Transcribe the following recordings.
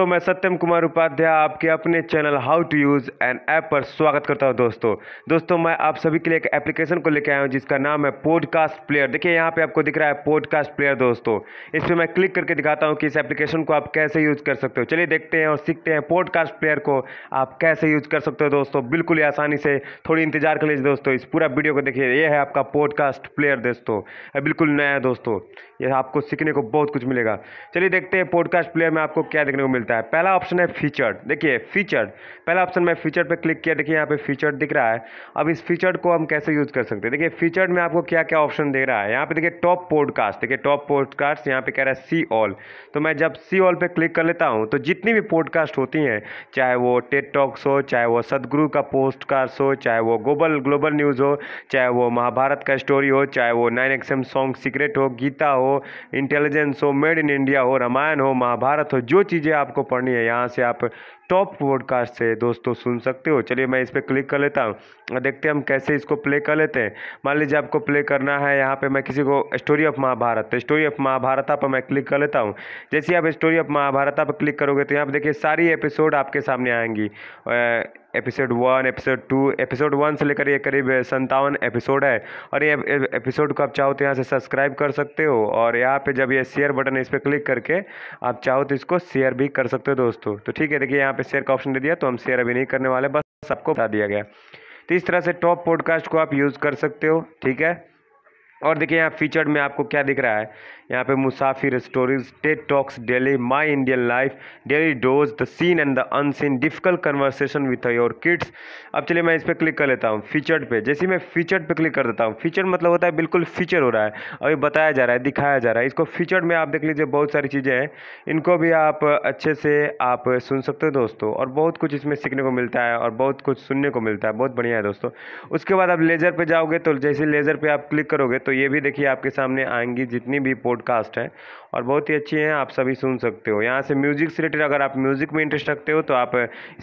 दोस्तों मैं सत्यम कुमार उपाध्याय आपके अपने channel how to use an app पर स्वागत करता हूं दोस्तों दोस्तों मैं आप सभी के लिए एक एप्लीकेशन को लेकर आया हूं जिसका नाम है पॉडकास्ट प्लेयर देखिए यहां पे आपको दिख रहा है पॉडकास्ट प्लेयर दोस्तों इस पर मैं क्लिक करके दिखाता हूँ कि इस एप्लीकेशन को आप कैसे यूज़ कर सकते हो चलिए देखते हैं और सीखते हैं पॉडकास्ट प्लेयर को आप कैसे यूज़ कर सकते हो दोस्तों बिल्कुल ही आसानी से थोड़ी इंतजार कर लीजिए दोस्तों इस पूरा वीडियो को देखिए ये है आपका पॉडकास्ट प्लेयर दोस्तों बिल्कुल नया है दोस्तों ये आपको सीखने को बहुत कुछ मिलेगा चलिए देखते हैं पॉडकास्ट प्लेयर में आपको क्या देखने को मिलता है सकता है पहला ऑप्शन है फीचर्ड देखिए फीचर्ड पहला ऑप्शन में फीचर पे क्लिक किया देखिए यहाँ पे फीचर दिख रहा है अब इस फीचर को हम कैसे यूज़ कर सकते हैं देखिए फीचर में आपको क्या क्या ऑप्शन दे रहा है यहाँ पे देखिए टॉप पॉडकास्ट देखिए टॉप पॉडकास्ट यहाँ पे कह रहा है सी ऑल तो मैं जब सी ऑल पर क्लिक कर लेता हूँ तो जितनी भी पॉडकास्ट होती हैं चाहे वो टेट टॉक्स हो चाहे वो सदगुरु का पोस्टकास्ट हो चाहे वो ग्लोबल ग्लोबल न्यूज़ हो चाहे वो महाभारत का स्टोरी हो चाहे वो नाइन एक्सएम सॉन्ग सीक्रेट हो गीता हो इंटेलिजेंस हो मेड इन इंडिया हो रामायण हो महाभारत हो जो चीज़ें आपको आपको पढ़नी है यहाँ से आप टॉप पॉडकास्ट से दोस्तों सुन सकते हो चलिए मैं इस पर क्लिक कर लेता हूँ देखते हैं हम कैसे इसको प्ले कर लेते हैं मान लीजिए आपको प्ले करना है यहाँ पे मैं किसी को story of Mahabharat story of Mahabharat पर मैं क्लिक कर लेता हूँ जैसे आप स्टोरी ऑफ महाभारत पर क्लिक करोगे तो यहाँ पर देखिए सारी एपिसोड आपके सामने आएंगी episode one episode two episode one से लेकर ये करीब संतावन एपिसोड है और ये एपिसोड को आप चाहो तो यहाँ से सब्सक्राइब कर सकते हो और यहाँ पे जब ये शेयर बटन इस पर क्लिक करके आप चाहो तो इसको शेयर भी कर सकते हो दोस्तों तो ठीक है देखिए यहाँ पे शेयर का ऑप्शन दे दिया तो हम शेयर अभी नहीं करने वाले बस सबको बता दिया गया तो इस तरह से टॉप पॉडकास्ट को आप यूज़ कर सकते हो ठीक है और देखिए यहाँ फीचर्ड में आपको क्या दिख रहा है यहाँ पे Musafir stories TED talks daily my Indian life daily dose the scene and the unseen difficult conversation with your kids अब चलिए मैं इस पर क्लिक कर लेता हूँ फीचर्ड पे जैसे मैं फीचर्ड पे क्लिक कर देता हूँ फीचर मतलब होता है बिल्कुल फीचर हो रहा है अभी बताया जा रहा है दिखाया जा रहा है इसको फीचर्ड में आप देख लीजिए बहुत सारी चीज़ें हैं इनको भी आप अच्छे से आप सुन सकते हो दोस्तों और बहुत कुछ इसमें सीखने को मिलता है और बहुत कुछ सुनने को मिलता है बहुत बढ़िया है दोस्तों उसके बाद आप लेज़र पर जाओगे तो जैसे लेज़र पर आप क्लिक करोगे तो तो ये भी देखिए आपके सामने आएंगी जितनी भी पॉडकास्ट हैं और बहुत ही अच्छी हैं आप सभी सुन सकते हो यहाँ से म्यूज़िक से रिलेटेड अगर आप म्यूज़िक में इंटरेस्ट रखते हो तो आप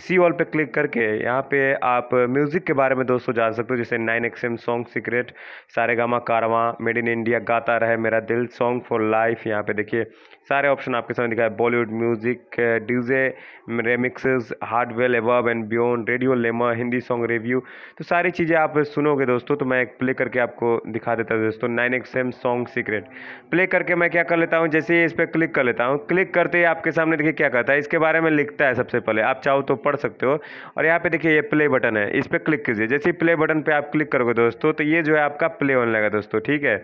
सी ऑल पर क्लिक करके यहाँ पे आप म्यूज़िक के बारे में दोस्तों जान सकते हो जैसे nine X M song secret Saregama Carvaan made in India गाता रहे मेरा दिल सॉन्ग फॉर लाइफ यहाँ पे देखिए सारे ऑप्शन आपके सामने दिखाए Bollywood music DJ hard Hardwell above and beyond radio लेमा हिंदी सॉन्ग रिव्यू तो सारी चीज़ें आप सुनोगे दोस्तों तो मैं एक प्ले करके आपको दिखा देता हूँ दोस्तों nine X M song secret play करके मैं क्या कर लेता हूँ जैसे ही इस पर क्लिक कर लेता हूँ क्लिक करते ही आपके सामने देखिए क्या करता है इसके बारे में लिखता है सबसे पहले आप चाहो तो पढ़ सकते हो और यहाँ पे देखिए ये प्ले बटन है इस पर क्लिक कीजिए जैसे ही प्ले बटन पर आप क्लिक करोगे दोस्तों तो ये जो है आपका प्ले होने लगा दोस्तों ठीक है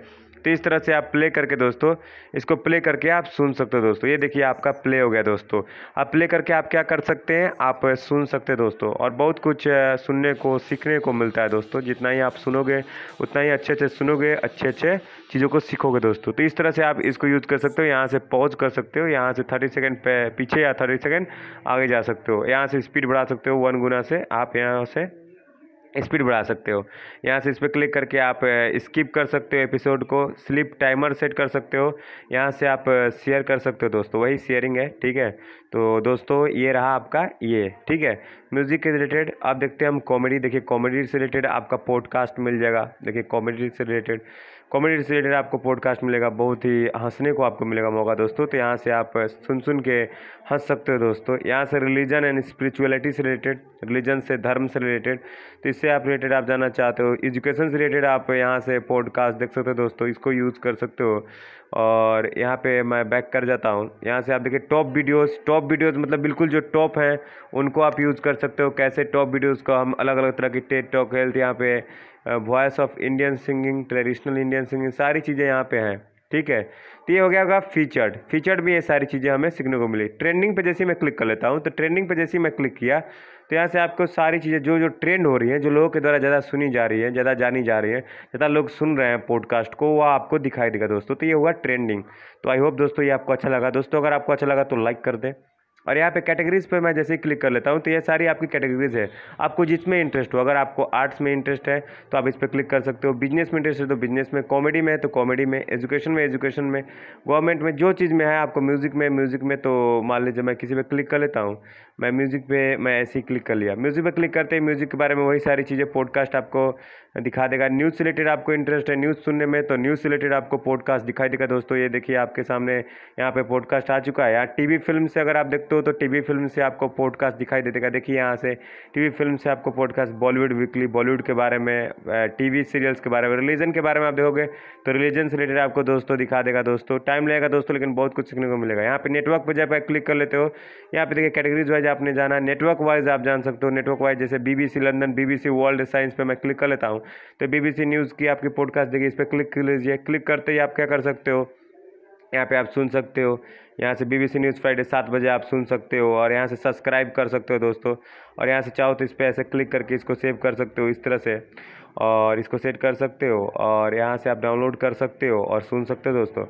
तो इस तरह से आप प्ले करके दोस्तों इसको प्ले करके आप सुन सकते हो दोस्तों ये देखिए आपका प्ले हो गया दोस्तों आप प्ले करके आप क्या कर सकते हैं आप सुन सकते हैं दोस्तों और बहुत कुछ सुनने को सीखने को मिलता है दोस्तों जितना ही आप सुनोगे उतना ही अच्छे अच्छे सुनोगे अच्छे अच्छे चीज़ों को सीखोगे दोस्तों तो इस तरह से आप इसको यूज़ कर सकते हो यहाँ से पॉज कर सकते हो यहाँ से थर्टी सेकेंड पीछे या थर्टी सेकेंड आगे जा सकते हो यहाँ से स्पीड बढ़ा सकते हो वन गुना से आप यहाँ से स्पीड बढ़ा सकते हो यहाँ से इस पर क्लिक करके आप स्किप कर सकते हो एपिसोड को स्लिप टाइमर सेट कर सकते हो यहाँ से आप शेयर कर सकते हो दोस्तों वही शेयरिंग है ठीक है तो दोस्तों ये रहा आपका ये ठीक है म्यूज़िक के रिलेटेड आप देखते हैं हम कॉमेडी देखिए कॉमेडी से रिलेटेड आपका पॉडकास्ट मिल जाएगा देखिए कॉमेडी से रिलेटेड कॉमेडी से रिलेटेड आपको पॉडकास्ट मिलेगा बहुत ही हंसने को आपको मिलेगा मौका दोस्तों तो यहाँ से आप सुन सुन के हंस सकते हो दोस्तों यहाँ से रिलीजन एंड स्पिरिचुअलिटी से रिलेटेड रिलीजन से धर्म से रिलेटेड तो इससे आप रिलेटेड आप जाना चाहते हो एजुकेशन से रिलेटेड आप यहाँ से पॉडकास्ट देख सकते हो दोस्तों इसको यूज़ कर सकते हो और यहाँ पे मैं बैक कर जाता हूँ यहाँ से आप देखिए टॉप वीडियोस टॉप वीडियोस मतलब बिल्कुल जो टॉप हैं उनको आप यूज़ कर सकते हो कैसे टॉप वीडियोस का हम अलग अलग तरह की टेट टॉक हेल्थ यहाँ पे voice of Indian singing traditional Indian singing सारी चीज़ें यहाँ पे हैं ठीक है तो ये हो गया होगा फीचर्ड फीचर्ड भी ये सारी चीज़ें हमें सीखने को मिली ट्रेंडिंग पे जैसे मैं क्लिक कर लेता हूँ तो ट्रेंडिंग पे जैसे मैं क्लिक किया तो यहाँ से आपको सारी चीज़ें जो जो ट्रेंड हो रही हैं जो लोगों के द्वारा ज़्यादा सुनी जा रही है ज़्यादा जानी जा रही है ज़्यादा लोग सुन रहे हैं पॉडकास्ट को वह आपको दिखाई देगा दोस्तों तो ये हुआ ट्रेंडिंग तो आई होप दोस्तों ये आपको अच्छा लगा दोस्तों अगर आपको अच्छा लगा तो लाइक कर दें और यहाँ पे कैटेगरीज़ पे मैं जैसे क्लिक कर लेता हूँ तो ये सारी आपकी कैटेगरीज़ है आपको जिसमें इंटरेस्ट हो अगर आपको आर्ट्स में इंटरेस्ट है तो आप इस पर क्लिक कर सकते हो बिजनेस में इंटरेस्ट है तो बिजनेस में कॉमेडी में है तो कॉमेडी में एजुकेशन में एजुकेशन में गवर्नमेंट में जो चीज़ में है आपको म्यूज़िक में म्यूज़िक में तो मान लीजिए मैं किसी पर क्लिक कर लेता हूँ मैं म्यूज़िक पर मैं ऐसे ही क्लिक कर लिया म्यूज़िक पर क्लिक करते ही म्यूज़िक के बारे में वही सारी चीज़ें पॉडकास्ट आपको दिखा देगा न्यूज़ रिलेटेड आपको इंटरेस्ट है न्यूज़ सुनने में तो न्यूज़ रिलेटेड आपको पॉडकास्ट दिखाई देगा दोस्तों ये देखिए आपके सामने यहाँ पर पॉडकास्ट आ चुका है यार टी फिल्म से अगर आप देखते देखते हो तो टीवी फिल्म से आपको पॉडकास्ट दिखाई दे देगा देखिए यहाँ से टीवी फिल्म से आपको पॉडकास्ट बॉलीवुड वीकली बॉलीवुड के बारे में टीवी सीरियल्स के बारे में रिलीजन के बारे में आप देखोगे तो रिलीजन से रिलेटेड आपको दोस्तों दिखा देगा दोस्तों टाइम लगेगा दोस्तों लेकिन बहुत कुछ सीखने को मिलेगा यहाँ पर नेटवर्क पर जब आप क्लिक कर लेते हो यहाँ पर देखिए कैटेगरीज वाइज आपने जाना नेटवर्क वाइज आप जान सकते हो नेटवर्क वाइज जैसे सी लंदन बीबीसी वर्ल्ड साइंस पर मैं क्लिक कर लेता हूँ तो बीबीसी न्यूज़ की आपकी पॉडकास्ट देखिए इस पर क्लिक कर लीजिए क्लिक करते ही आप क्या कर सकते हो यहाँ पे आप सुन सकते हो यहाँ से बीबीसी न्यूज़ फ्राइडे सात बजे आप सुन सकते हो और यहाँ से सब्सक्राइब कर सकते हो दोस्तों और यहाँ से चाहो तो इस पर ऐसे क्लिक करके इसको सेव कर सकते हो इस तरह से और इसको सेट कर सकते हो और यहाँ से आप डाउनलोड कर सकते हो और सुन सकते हो दोस्तों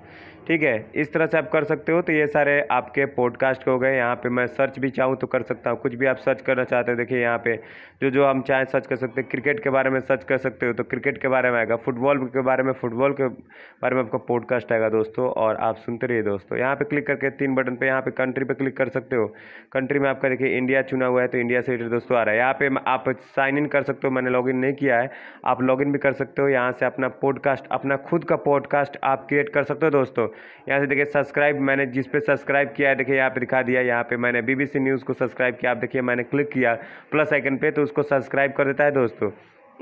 ठीक है इस तरह से आप कर सकते हो तो ये सारे आपके पॉडकास्ट हो गए यहाँ पे मैं सर्च भी चाहूँ तो कर सकता हूँ कुछ भी आप सर्च करना चाहते हो देखिए यहाँ पे जो जो हम चाहें सर्च कर सकते हैं क्रिकेट के बारे में सर्च कर सकते हो तो क्रिकेट के बारे में आएगा फुटबॉल के बारे में फुटबॉल के बारे में आपका पॉडकास्ट आएगा दोस्तों और आप सुनते रहिए दोस्तों यहाँ पर क्लिक करके तीन बटन पर यहाँ पर कंट्री पर क्लिक कर सकते हो कंट्री में आपका देखिए इंडिया चुना हुआ है तो इंडिया से रिलेटेड दोस्तों आ रहा है यहाँ पर आप साइन इन कर सकते हो मैंने लॉग नहीं किया है आप लॉगिन भी कर सकते हो यहाँ से अपना पॉडकास्ट अपना खुद का पॉडकास्ट आप क्रिएट कर सकते हो दोस्तों यहाँ से देखिए सब्सक्राइब मैंने जिस पे सब्सक्राइब किया है देखिए यहाँ पे दिखा दिया यहाँ पे मैंने बीबीसी न्यूज़ को सब्सक्राइब किया आप देखिए मैंने क्लिक किया प्लस आइकन पे तो उसको सब्सक्राइब कर देता है दोस्तों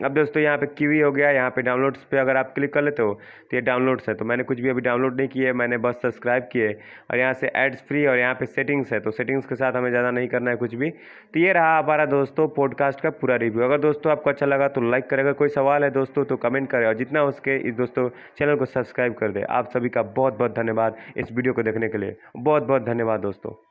अब दोस्तों यहाँ पे कीवी हो गया यहाँ पे डाउनलोड्स पे अगर आप क्लिक कर लेते हो तो ये डाउनलोड्स है तो मैंने कुछ भी अभी डाउनलोड नहीं किए मैंने बस सब्सक्राइब किए और यहाँ से एड्स फ्री और यहाँ पे सेटिंग्स है तो सेटिंग्स के साथ हमें ज़्यादा नहीं करना है कुछ भी तो ये रहा हमारा दोस्तों पॉडकास्ट का पूरा रिव्यू अगर दोस्तों आपको अच्छा लगा तो लाइक करेगा कोई सवाल है दोस्तों तो कमेंट करें और जितना उसके इस दोस्तों चैनल को सब्सक्राइब कर दे आप सभी का बहुत बहुत धन्यवाद इस वीडियो को देखने के लिए बहुत बहुत धन्यवाद दोस्तों